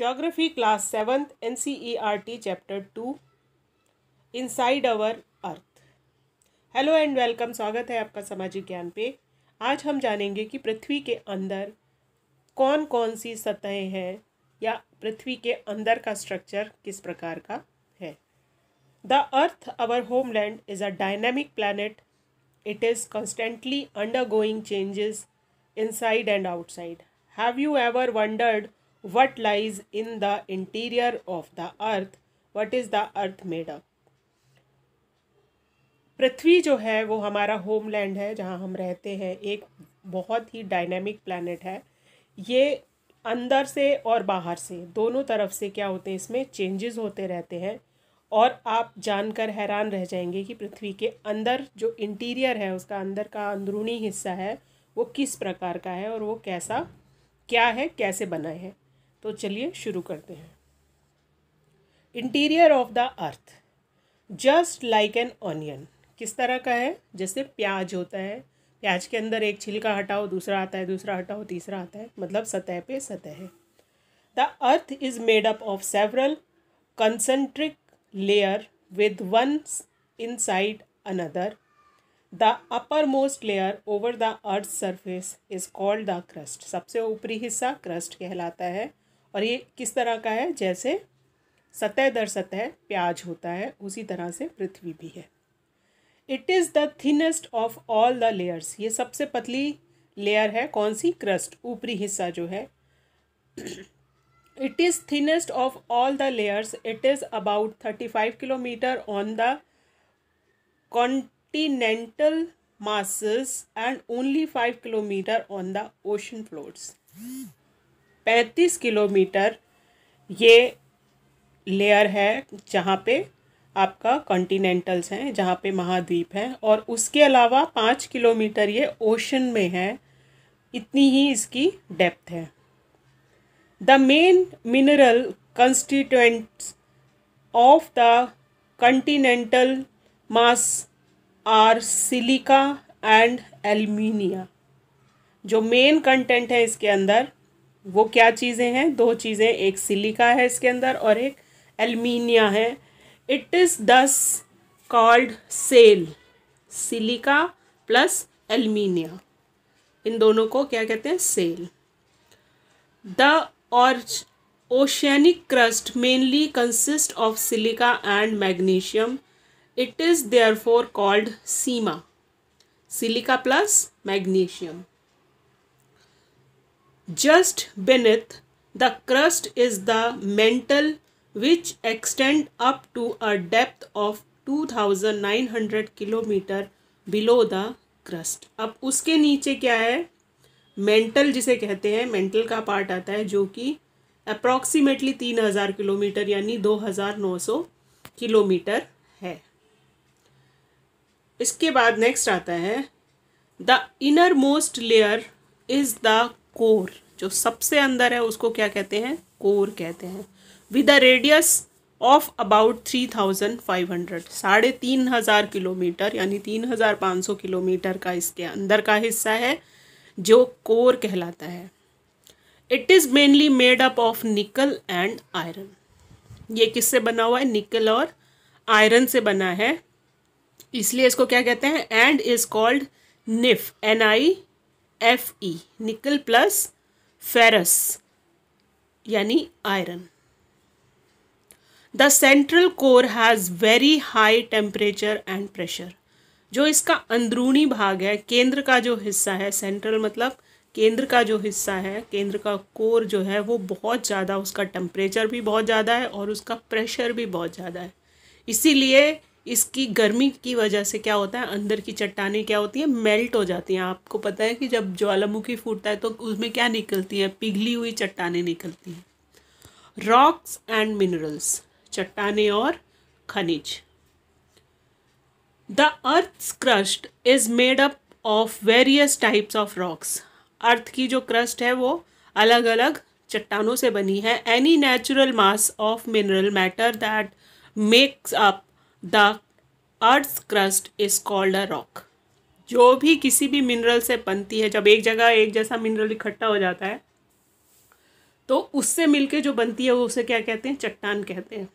Class N C E R T chapter two inside our earth hello and welcome स्वागत है आपका सामाजिक ज्ञान पे आज हम जानेंगे कि पृथ्वी के अंदर कौन कौन सी सतहें हैं या पृथ्वी के अंदर का स्ट्रक्चर किस प्रकार का है the earth our homeland is a dynamic planet it is constantly undergoing changes inside and outside have you ever wondered what lies in the interior of the earth what is the earth made up पृथ्वी जो है वो हमारा homeland है जहाँ हम रहते हैं एक बहुत ही डायनेमिक प्लानट है ये अंदर से और बाहर से दोनों तरफ से क्या होते हैं इसमें चेंजेस होते रहते हैं और आप जानकर हैरान रह जाएंगे कि पृथ्वी के अंदर जो इंटीरियर है उसका अंदर का अंदरूनी हिस्सा है वो किस प्रकार का है और वो कैसा क्या है कैसे बना है तो चलिए शुरू करते हैं interior of the earth just like an onion किस तरह का है जैसे प्याज होता है प्याज के अंदर एक छिलका हटाओ दूसरा आता है दूसरा हटाओ तीसरा आता है मतलब सतह पे सतह है the earth is made up of several concentric layer with one inside another the uppermost layer over the earth surface is called the crust सबसे ऊपरी हिस्सा क्रस्ट कहलाता है और ये किस तरह का है जैसे सतह दर सतह प्याज होता है उसी तरह से पृथ्वी भी है it is the thinnest of all the layers ये सबसे पतली लेयर है कौन सी क्रस्ट ऊपरी हिस्सा जो है it is thinnest of all the layers it is about thirty five kilometre on the continental masses and only five kilometre on the ocean floors पैंतीस किलोमीटर ये लेयर है जहाँ पे आपका कॉन्टीनेंटल्स हैं जहाँ पे महाद्वीप हैं और उसके अलावा पाँच किलोमीटर ये ओशन में है इतनी ही इसकी डेप्थ है the main mineral constituent of the continental mass are silica and alumina जो मेन कंटेंट है इसके अंदर वो क्या चीज़ें हैं दो चीज़ें एक सिलिका है इसके अंदर और एक एलमीनिया है it is thus called sial silica plus alumina इन दोनों को क्या कहते हैं सेल द और oceanic crust mainly consist of silica and magnesium it is there called sima silica plus magnesium Just beneath the crust is the mantle which extend up to a depth of 2900 kilometre below the crust अब उसके नीचे क्या है mental जिसे कहते हैं mental का part आता है जो कि अप्रॉक्सीमेटली तीन हज़ार किलोमीटर यानी दो हज़ार नौ सौ किलोमीटर है इसके बाद नेक्स्ट आता है the innermost layer is the core जो सबसे अंदर है उसको क्या कहते हैं कोर कहते हैं with a radius of about three thousand five hundred साढ़े तीन हज़ार किलोमीटर यानी तीन हज़ार पाँच सौ किलोमीटर का इसके अंदर का हिस्सा है जो कोर कहलाता है it is mainly made up of nickel and iron ये किससे बना हुआ है निकल और आयरन से बना है इसलिए इसको क्या कहते हैं and is called nife N I F E nickel plus ferrous यानी iron the central core has very high temperature and pressure जो इसका अंदरूनी भाग है केंद्र का जो हिस्सा है सेंट्रल मतलब केंद्र का जो हिस्सा है केंद्र का कोर जो है वो बहुत ज़्यादा उसका टेम्परेचर भी बहुत ज़्यादा है और उसका प्रेशर भी बहुत ज़्यादा है इसीलिए इसकी गर्मी की वजह से क्या होता है अंदर की चट्टानें क्या होती हैं मेल्ट हो जाती हैं आपको पता है कि जब ज्वालामुखी फूटता है तो उसमें क्या निकलती हैं पिघली हुई चट्टाने निकलती हैं रॉक्स एंड मिनरल्स चट्टाने और खनिज the earth crust is made up of various types of rocks earth की जो क्रस्ट है वो अलग अलग चट्टानों से बनी है any natural mass of mineral matter that makes up the earth crust is called a rock जो भी किसी भी मिनरल से बनती है जब एक जगह एक जैसा मिनरल इकट्ठा हो जाता है तो उससे मिलके जो बनती है वो उसे क्या कहते हैं चट्टान कहते हैं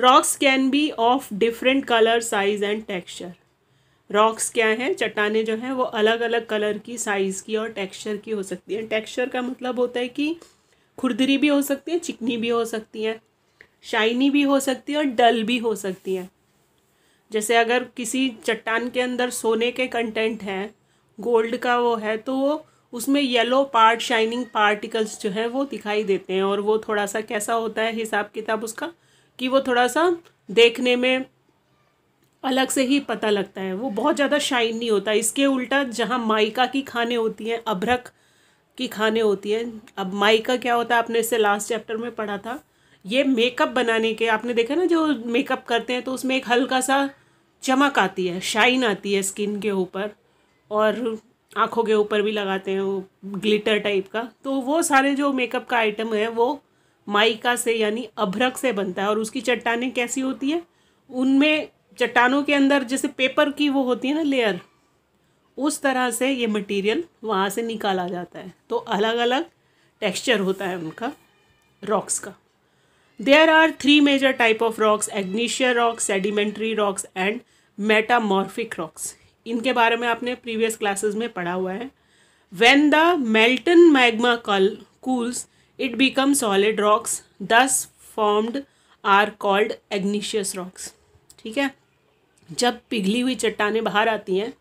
rocks can be of different colour size and texture rocks क्या हैं चट्टाने जो हैं वो अलग अलग कलर की साइज़ की और टेक्सचर की हो सकती हैं टेक्सचर का मतलब होता है कि खुरदरी भी हो सकती हैं चिकनी भी हो सकती हैं शाइनी भी हो सकती है और डल भी हो सकती हैं जैसे अगर किसी चट्टान के अंदर सोने के कंटेंट हैं गोल्ड का वो है तो वो उसमें येलो पार्ट शाइनिंग पार्टिकल्स जो है वो दिखाई देते हैं और वो थोड़ा सा कैसा होता है हिसाब किताब उसका कि वो थोड़ा सा देखने में अलग से ही पता लगता है वो बहुत ज़्यादा शाइन नहीं होता इसके उल्टा जहाँ माइका की खाने होती हैं अभ्रक की खाने होती हैं अब माइका क्या होता है आपने इसे लास्ट चैप्टर में पढ़ा था ये मेकअप बनाने के आपने देखा ना जो मेकअप करते हैं तो उसमें एक हल्का सा चमक आती है शाइन आती है स्किन के ऊपर और आँखों के ऊपर भी लगाते हैं वो ग्लिटर टाइप का तो वो सारे जो मेकअप का आइटम है वो माइका से यानी अभ्रक से बनता है और उसकी चट्टाने कैसी होती है उनमें चट्टानों के अंदर जैसे पेपर की वो होती है ना लेयर उस तरह से ये मटेरियल वहाँ से निकाला जाता है तो अलग अलग टेक्सचर होता है उनका रॉक्स का there are three major type of rocks igneous rocks sedimentary rocks and metamorphic rocks इनके बारे में आपने प्रीवियस क्लासेस में पढ़ा हुआ है वेन द मेल्टन मैग्मा कल cools it become solid rocks thus formed are called igneous rocks ठीक है जब पिघली हुई चट्टाने बाहर आती हैं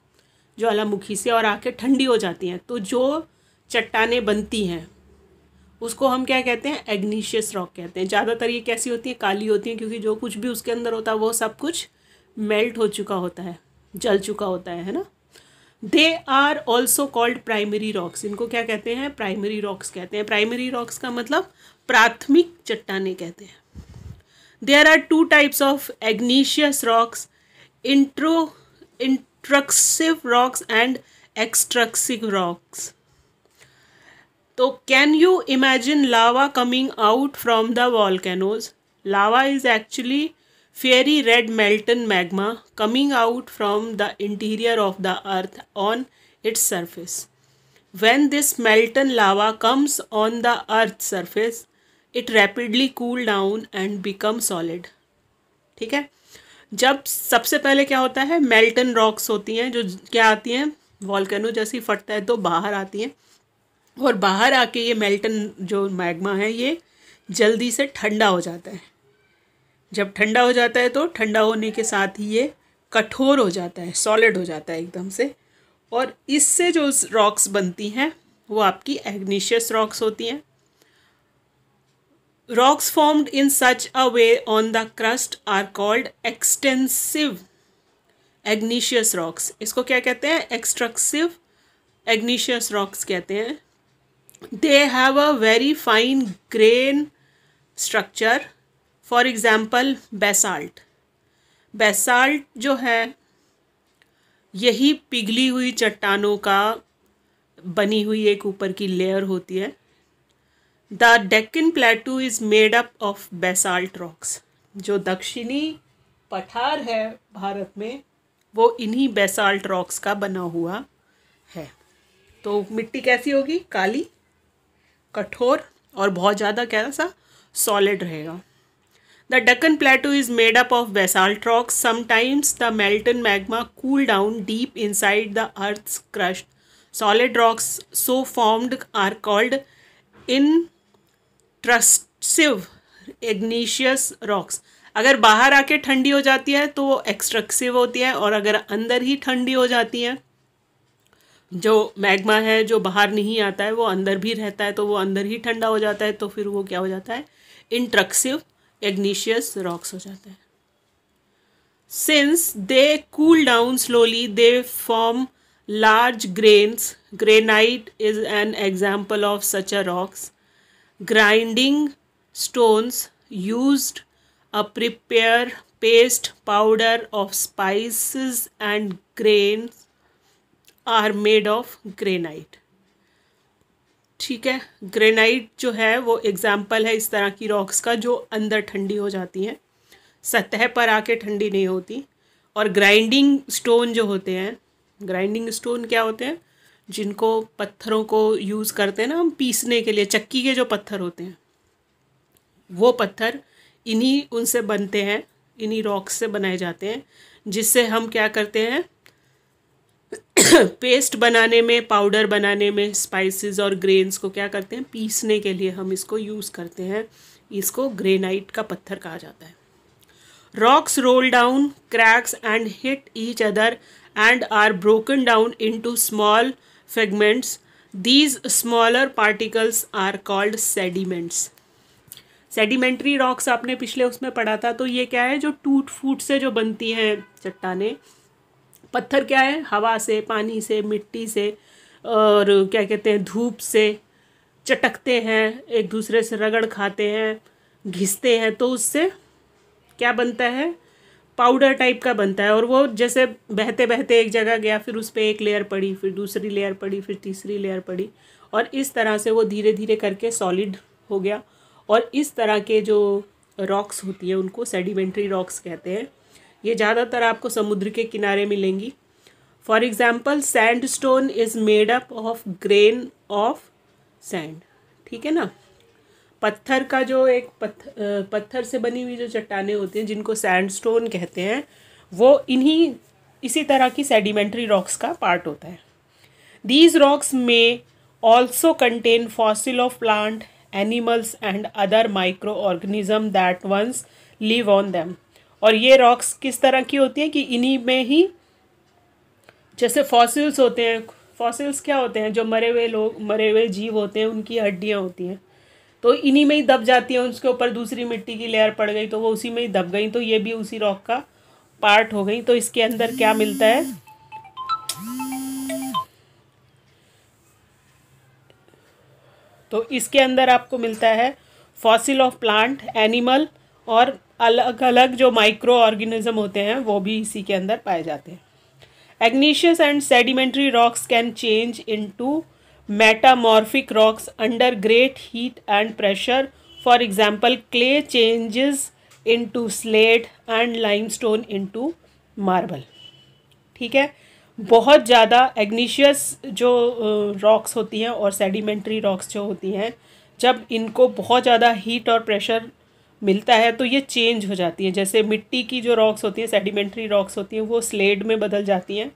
ज्वालामुखी से और आके ठंडी हो जाती हैं तो जो चट्टाने बनती हैं उसको हम क्या कहते हैं एग्नीशियस रॉक कहते हैं ज़्यादातर ये कैसी होती है काली होती है क्योंकि जो कुछ भी उसके अंदर होता है वो सब कुछ मेल्ट हो चुका होता है जल चुका होता है है ना they are also called primary rocks इनको क्या कहते हैं प्राइमरी रॉक्स कहते हैं प्राइमरी रॉक्स का मतलब प्राथमिक चट्टाने कहते हैं there are two types of igneous rocks intro intrusive rocks and extrusive rocks तो can you imagine lava coming out from the volcanoes lava is actually fiery red molten magma coming out from the interior of the earth on its surface when this molten lava comes on the earth surface it rapidly cool down and become solid ठीक है जब सबसे पहले क्या होता है मेल्टन rocks होती हैं जो क्या आती हैं वॉलकैनो जैसी फटता है तो बाहर आती हैं और बाहर आके ये मेल्टन जो मैग्मा है ये जल्दी से ठंडा हो जाता है जब ठंडा हो जाता है तो ठंडा होने के साथ ही ये कठोर हो जाता है सॉलिड हो जाता है एकदम से और इससे जो रॉक्स बनती हैं वो आपकी एग्निशियस रॉक्स होती हैं rocks formed in such a way on the crust are called extensive igneous rocks इसको क्या कहते हैं एक्सट्रक्सिव एग्निशियस रॉक्स कहते हैं they have a very fine grain structure for example basalt basalt जो है यही पिघली हुई चट्टानों का बनी हुई एक ऊपर की लेयर होती है the Deccan plateau is made up of basalt rocks जो दक्षिणी पठार है भारत में वो इन्हीं बेसाल्ट रॉक्स का बना हुआ है तो मिट्टी कैसी होगी काली कठोर और बहुत ज़्यादा सा सॉलिड रहेगा the Deccan plateau is made up of basalt rocks sometimes the molten magma cool down deep inside the earth solid rocks so formed are called intrusive igneous rocks अगर बाहर आके ठंडी हो जाती है तो वो एक्सट्रक्सिव होती है और अगर अंदर ही ठंडी हो जाती है जो मैग्मा है जो बाहर नहीं आता है वो अंदर भी रहता है तो वो अंदर ही ठंडा हो जाता है तो फिर वो क्या हो जाता है इंट्रक्सिव एग्नीशियस रॉक्स हो जाता है since they cool down slowly they form large grains granite is an example of such a rocks grinding stones use a prepare paste powder of spices and grains are made of granite ठीक है granite जो है वो example है इस तरह की rocks का जो अंदर ठंडी हो जाती हैं सतह पर आके ठंडी नहीं होती और ग्राइंडिंग स्टोन जो होते हैं ग्राइंडिंग स्टोन क्या होते हैं जिनको पत्थरों को यूज़ करते हैं ना हम पीसने के लिए चक्की के जो पत्थर होते हैं वो पत्थर इन्हीं उनसे बनते हैं इन्हीं रॉक्स से बनाए जाते हैं जिससे हम क्या करते हैं पेस्ट बनाने में पाउडर बनाने में स्पाइसेस और ग्रेन्स को क्या करते हैं पीसने के लिए हम इसको यूज़ करते हैं इसको ग्रेनाइट का पत्थर कहा जाता है rocks roll down cracks and hit each other and are broken down into small fragments these smaller particles are called sediments sedimentary rocks आपने पिछले उसमें पढ़ा था तो ये क्या है जो टूट फूट से जो बनती हैं चट्टाने पत्थर क्या है हवा से पानी से मिट्टी से और क्या कहते हैं धूप से चटकते हैं एक दूसरे से रगड़ खाते हैं घिसते हैं तो उससे क्या बनता है पाउडर टाइप का बनता है और वो जैसे बहते बहते एक जगह गया फिर उस पर एक लेयर पड़ी फिर दूसरी लेयर पड़ी फिर तीसरी लेयर पड़ी और इस तरह से वो धीरे धीरे करके सॉलिड हो गया और इस तरह के जो रॉक्स होती है उनको सेडिमेंट्री रॉक्स कहते हैं ये ज़्यादातर आपको समुद्र के किनारे मिलेंगी for example sandstone is made up of grain of sand ठीक है ना पत्थर का जो एक पत्थ पत्थर से बनी हुई जो चट्टाने होती हैं जिनको सैंड स्टोन कहते हैं वो इन्हीं इसी तरह की सेडिमेंट्री रॉक्स का पार्ट होता है these rocks may also contain fossil of plant animals and other microorganism that once live on them और ये रॉक्स किस तरह की होती हैं कि इन्हीं में ही जैसे फॉसिल्स होते हैं फॉसिल्स क्या होते हैं जो मरे हुए लोग मरे हुए जीव होते हैं उनकी हड्डियाँ होती हैं तो इन्हीं में ही दब जाती हैं उसके ऊपर दूसरी मिट्टी की लेयर पड़ गई तो वो उसी में ही दब गई तो ये भी उसी रॉक का पार्ट हो गई तो इसके अंदर क्या मिलता है तो इसके अंदर आपको मिलता है फॉसिल ऑफ प्लांट एनिमल और अलग अलग जो माइक्रो ऑर्गेनिज्म होते हैं वो भी इसी के अंदर पाए जाते हैं igneous and sedimentary rocks can change into metamorphic rocks under great heat and pressure for example clay changes into slate and limestone into marble ठीक है बहुत ज़्यादा एग्नीशियस जो रॉक्स होती हैं और सेडिमेंट्री रॉक्स जो होती हैं जब इनको बहुत ज़्यादा हीट और प्रेशर मिलता है तो ये चेंज हो जाती है जैसे मिट्टी की जो रॉक्स होती हैं सेडिमेंट्री रॉक्स होती हैं वो स्लेड में बदल जाती हैं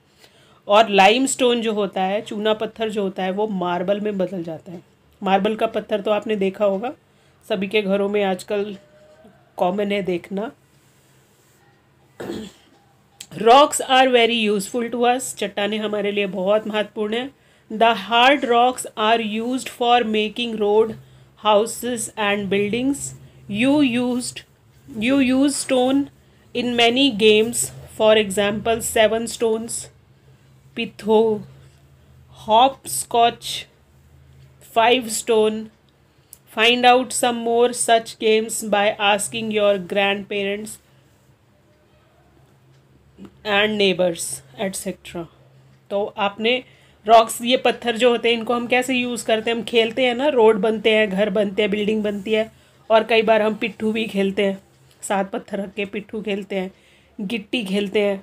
और लाइम स्टोन जो होता है चूना पत्थर जो होता है वो मार्बल में बदल जाता है मार्बल का पत्थर तो आपने देखा होगा सभी के घरों में आजकल कॉमन है देखना rocks are very useful to us चट्टाने हमारे लिए बहुत महत्वपूर्ण है the hard rocks are use for making road houses and buildings you used you use stone in many games for example seven stones pitho hopscotch five stone find out some more such games by asking your grandparents and neighbors etc तो आपने rocks ये पत्थर जो होते हैं इनको हम कैसे यूज़ करते हैं हम खेलते हैं ना रोड बनते हैं घर बनते हैं बिल्डिंग बनती है और कई बार हम पिट्ठू भी खेलते हैं सात पत्थर रख के पिट्ठू खेलते हैं गिट्टी खेलते हैं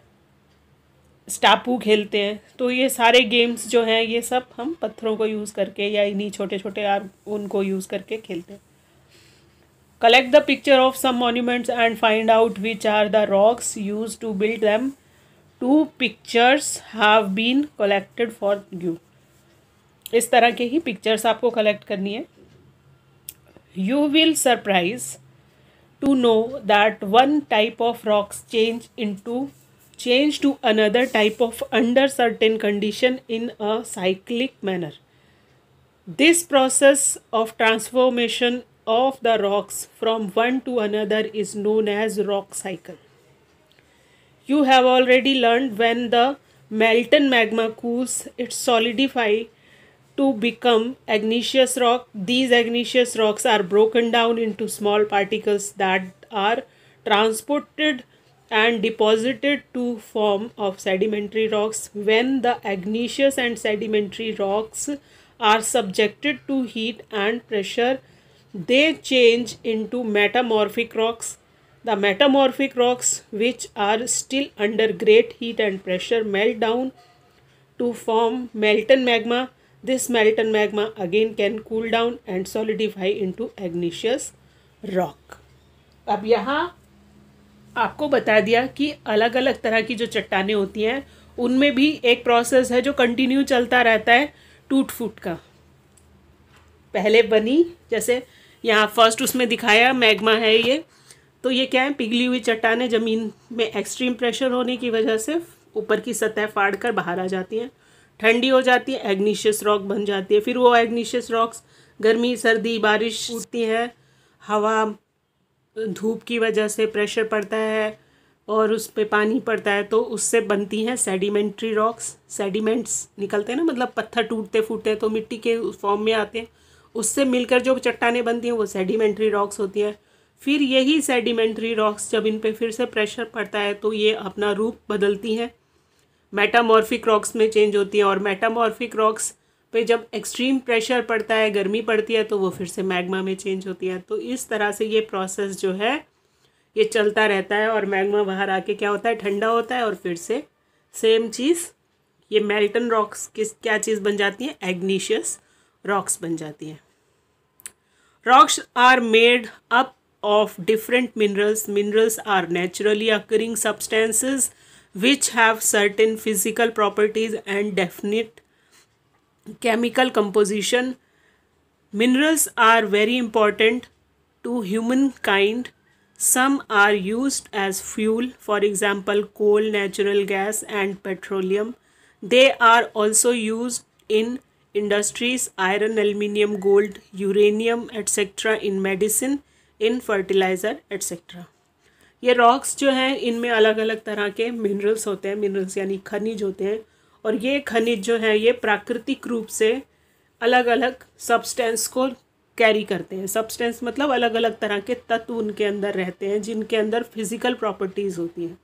स्टापू खेलते हैं तो ये सारे गेम्स जो हैं ये सब हम पत्थरों को यूज़ करके या इन्हीं छोटे छोटे आर उनको यूज़ करके खेलते हैं collect the picture of some monuments and find out which are the rocks use to build them two pictures have been collected for you इस तरह के ही पिक्चर्स आपको कलेक्ट करनी है You will surprise to know that one type of rocks change into change to another type of under certain condition in a cyclic manner. This process of transformation of the rocks from one to another is known as rock cycle. You have already learned when the molten magma cools, it solidifies to become igneous rock these igneous rocks are broken down into small particles that are transported and deposited to form of sedimentary rocks when the igneous and sedimentary rocks are subjected to heat and pressure they change into metamorphic rocks the metamorphic rocks which are still under great heat and pressure melt down to form molten magma This melten magma again can cool down and solidify into igneous rock. अब यहाँ आपको बता दिया कि अलग अलग तरह की जो चट्टानें होती हैं उनमें भी एक प्रोसेस है जो कंटिन्यू चलता रहता है टूट फूट का पहले बनी जैसे यहाँ फर्स्ट उसमें दिखाया मैग्मा है ये तो ये क्या है पिघली हुई चट्टानें ज़मीन में एक्सट्रीम प्रेशर होने की वजह से ऊपर की सतह फाड़ कर बाहर आ जाती हैं ठंडी हो जाती है एग्नीशियस रॉक बन जाती है फिर वो एग्नीशियस रॉक्स गर्मी सर्दी बारिश होती है हवा धूप की वजह से प्रेशर पड़ता है और उस पर पानी पड़ता है तो उससे बनती हैं सेडिमेंट्री रॉक्स सेडिमेंट्स निकलते हैं ना मतलब पत्थर टूटते फूटते हैं तो मिट्टी के फॉर्म में आते हैं उससे मिलकर जो चट्टाने बनती हैं वो सेडिमेंट्री रॉक्स होती हैं फिर यही सेडिमेंट्री रॉक्स जब इन पर फिर से प्रेशर पड़ता है तो ये अपना रूप बदलती हैं मेटामॉर्फिक रॉक्स में चेंज होती हैं और मेटामॉर्फिक रॉक्स पे जब एक्सट्रीम प्रेशर पड़ता है गर्मी पड़ती है तो वो फिर से मैग्मा में चेंज होती है तो इस तरह से ये प्रोसेस जो है ये चलता रहता है और मैग्मा बाहर आके क्या होता है ठंडा होता है और फिर से सेम चीज़ ये मेल्टन रॉक्स किस क्या चीज़ बन जाती है एग्नीशियस रॉक्स बन जाती हैं rocks are made up of different minerals minerals are naturally occurring substances which have certain physical properties and definite chemical composition. Minerals are very important to humankind. Some are used as fuel, for example, coal, natural gas, and petroleum. They are also used in industries, iron, aluminium, gold, uranium, etc., in medicine, in fertilizer, etc. ये rocks जो हैं इनमें अलग अलग तरह के minerals होते हैं मिनरल्स यानी खनिज होते हैं और ये खनिज जो है ये प्राकृतिक रूप से अलग अलग सब्सटेंस को कैरी करते हैं सब्सटेंस मतलब अलग अलग तरह के तत्व उनके अंदर रहते हैं जिनके अंदर फिजिकल प्रॉपर्टीज़ होती हैं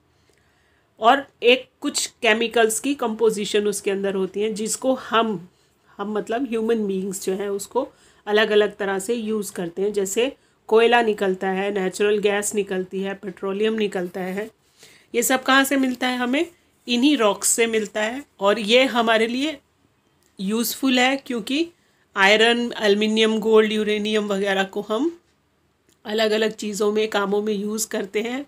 और एक कुछ केमिकल्स की कंपोजिशन उसके अंदर होती हैं जिसको हम हम मतलब ह्यूमन बींग्स जो हैं उसको अलग अलग तरह से यूज़ करते हैं जैसे कोयला निकलता है नेचुरल गैस निकलती है पेट्रोलियम निकलता है ये सब कहाँ से मिलता है हमें इन्हीं रॉक्स से मिलता है और ये हमारे लिए यूज़फुल है क्योंकि आयरन एल्युमिनियम गोल्ड यूरेनियम वगैरह को हम अलग अलग चीज़ों में कामों में यूज़ करते हैं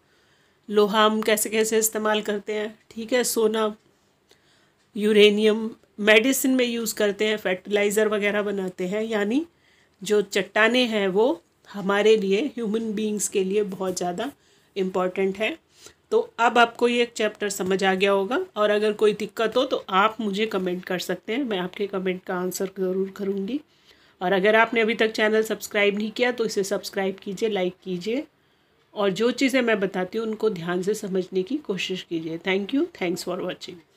लोहा हम कैसे कैसे इस्तेमाल करते हैं ठीक है सोना यूरेनियम मेडिसिन में यूज़ करते हैं फर्टिलाइज़र वगैरह बनाते हैं यानी जो चट्टाने हैं वो हमारे लिए ह्यूमन बींग्स के लिए बहुत ज़्यादा इम्पॉर्टेंट है तो अब आपको ये चैप्टर समझ आ गया होगा और अगर कोई दिक्कत हो तो आप मुझे कमेंट कर सकते हैं मैं आपके कमेंट का आंसर ज़रूर करूँगी और अगर आपने अभी तक चैनल सब्सक्राइब नहीं किया तो इसे सब्सक्राइब कीजिए लाइक कीजिए और जो चीज़ें मैं बताती हूँ उनको ध्यान से समझने की कोशिश कीजिए thank you thanks for watching